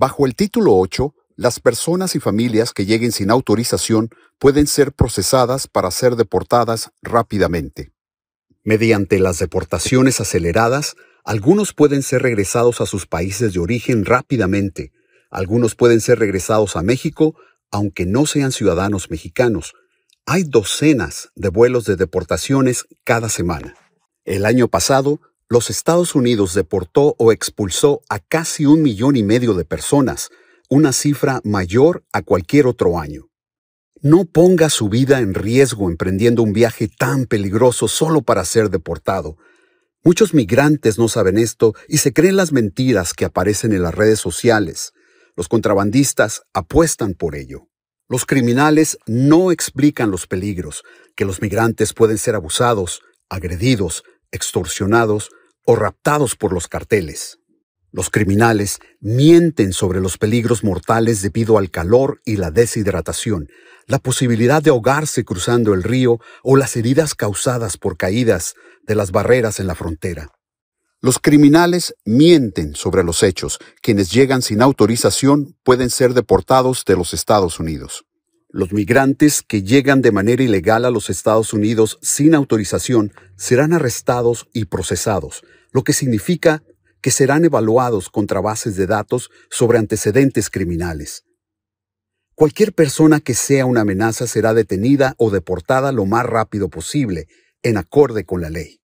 Bajo el título 8, las personas y familias que lleguen sin autorización pueden ser procesadas para ser deportadas rápidamente. Mediante las deportaciones aceleradas, algunos pueden ser regresados a sus países de origen rápidamente, algunos pueden ser regresados a México, aunque no sean ciudadanos mexicanos. Hay docenas de vuelos de deportaciones cada semana. El año pasado los Estados Unidos deportó o expulsó a casi un millón y medio de personas, una cifra mayor a cualquier otro año. No ponga su vida en riesgo emprendiendo un viaje tan peligroso solo para ser deportado. Muchos migrantes no saben esto y se creen las mentiras que aparecen en las redes sociales. Los contrabandistas apuestan por ello. Los criminales no explican los peligros, que los migrantes pueden ser abusados, agredidos, extorsionados o raptados por los carteles. Los criminales mienten sobre los peligros mortales debido al calor y la deshidratación, la posibilidad de ahogarse cruzando el río o las heridas causadas por caídas de las barreras en la frontera. Los criminales mienten sobre los hechos. Quienes llegan sin autorización pueden ser deportados de los Estados Unidos. Los migrantes que llegan de manera ilegal a los Estados Unidos sin autorización serán arrestados y procesados, lo que significa que serán evaluados contra bases de datos sobre antecedentes criminales. Cualquier persona que sea una amenaza será detenida o deportada lo más rápido posible, en acorde con la ley.